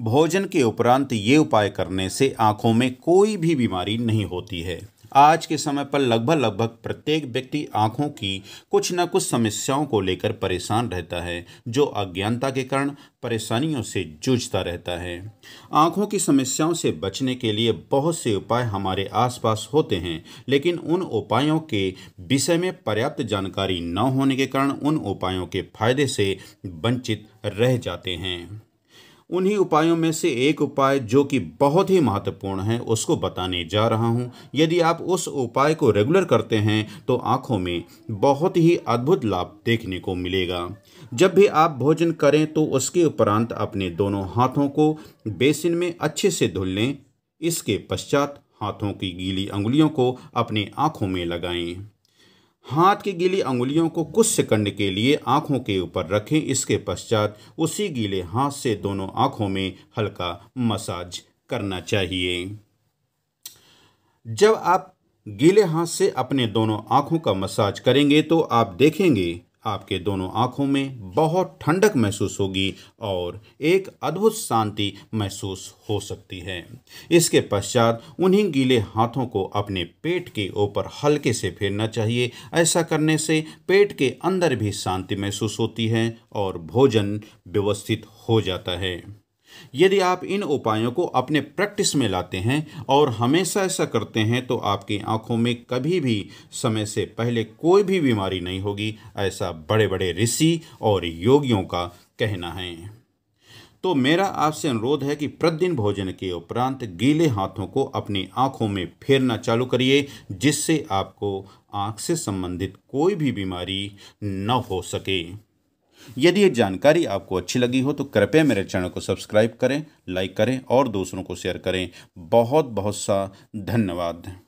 भोजन के उपरांत ये उपाय करने से आँखों में कोई भी बीमारी नहीं होती है आज के समय पर लगभग लगभग प्रत्येक व्यक्ति आँखों की कुछ न कुछ समस्याओं को लेकर परेशान रहता है जो अज्ञानता के कारण परेशानियों से जूझता रहता है आँखों की समस्याओं से बचने के लिए बहुत से उपाय हमारे आसपास होते हैं लेकिन उन उपायों के विषय में पर्याप्त जानकारी न होने के कारण उन उपायों के फायदे से वंचित रह जाते हैं उन्हीं उपायों में से एक उपाय जो कि बहुत ही महत्वपूर्ण है उसको बताने जा रहा हूं यदि आप उस उपाय को रेगुलर करते हैं तो आंखों में बहुत ही अद्भुत लाभ देखने को मिलेगा जब भी आप भोजन करें तो उसके उपरांत अपने दोनों हाथों को बेसिन में अच्छे से धुल लें इसके पश्चात हाथों की गीली उंगलियों को अपनी आँखों में लगाएं हाथ की गीली अंगुलियों को कुछ सेकंड के लिए आंखों के ऊपर रखें इसके पश्चात उसी गीले हाथ से दोनों आंखों में हल्का मसाज करना चाहिए जब आप गीले हाथ से अपने दोनों आंखों का मसाज करेंगे तो आप देखेंगे आपके दोनों आँखों में बहुत ठंडक महसूस होगी और एक अद्भुत शांति महसूस हो सकती है इसके पश्चात उन्हीं गीले हाथों को अपने पेट के ऊपर हल्के से फेरना चाहिए ऐसा करने से पेट के अंदर भी शांति महसूस होती है और भोजन व्यवस्थित हो जाता है यदि आप इन उपायों को अपने प्रैक्टिस में लाते हैं और हमेशा ऐसा करते हैं तो आपकी आंखों में कभी भी समय से पहले कोई भी बीमारी नहीं होगी ऐसा बड़े बड़े ऋषि और योगियों का कहना है तो मेरा आपसे अनुरोध है कि प्रतिदिन भोजन के उपरांत गीले हाथों को अपनी आंखों में फेरना चालू करिए जिससे आपको आंख से संबंधित कोई भी बीमारी न हो सके यदि ये जानकारी आपको अच्छी लगी हो तो कृपया मेरे चैनल को सब्सक्राइब करें लाइक करें और दूसरों को शेयर करें बहुत बहुत सा धन्यवाद